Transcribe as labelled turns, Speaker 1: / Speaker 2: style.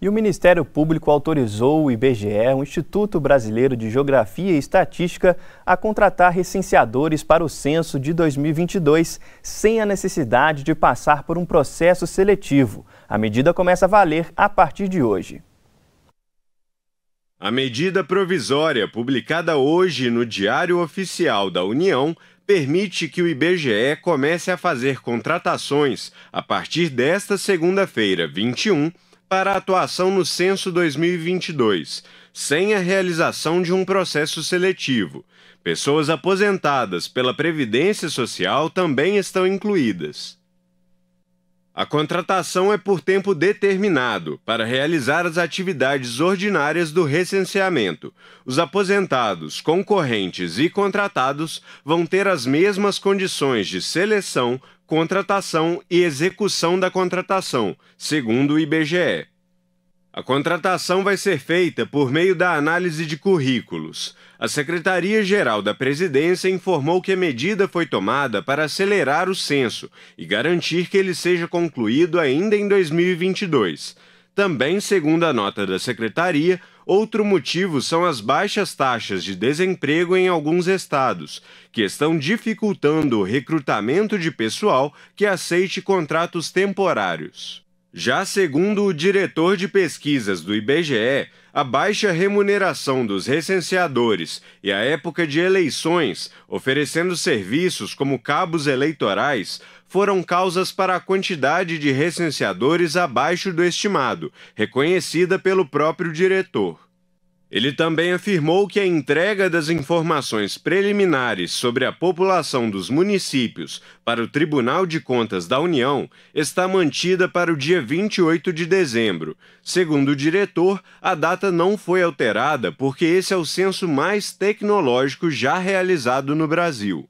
Speaker 1: E o Ministério Público autorizou o IBGE, o Instituto Brasileiro de Geografia e Estatística, a contratar recenseadores para o censo de 2022, sem a necessidade de passar por um processo seletivo. A medida começa a valer a partir de hoje.
Speaker 2: A medida provisória, publicada hoje no Diário Oficial da União, permite que o IBGE comece a fazer contratações a partir desta segunda-feira, 21 para a atuação no Censo 2022, sem a realização de um processo seletivo. Pessoas aposentadas pela Previdência Social também estão incluídas. A contratação é por tempo determinado, para realizar as atividades ordinárias do recenseamento. Os aposentados, concorrentes e contratados vão ter as mesmas condições de seleção, contratação e execução da contratação, segundo o IBGE. A contratação vai ser feita por meio da análise de currículos. A Secretaria-Geral da Presidência informou que a medida foi tomada para acelerar o censo e garantir que ele seja concluído ainda em 2022. Também, segundo a nota da Secretaria, outro motivo são as baixas taxas de desemprego em alguns estados, que estão dificultando o recrutamento de pessoal que aceite contratos temporários. Já segundo o diretor de pesquisas do IBGE, a baixa remuneração dos recenseadores e a época de eleições, oferecendo serviços como cabos eleitorais, foram causas para a quantidade de recenseadores abaixo do estimado, reconhecida pelo próprio diretor. Ele também afirmou que a entrega das informações preliminares sobre a população dos municípios para o Tribunal de Contas da União está mantida para o dia 28 de dezembro. Segundo o diretor, a data não foi alterada porque esse é o censo mais tecnológico já realizado no Brasil.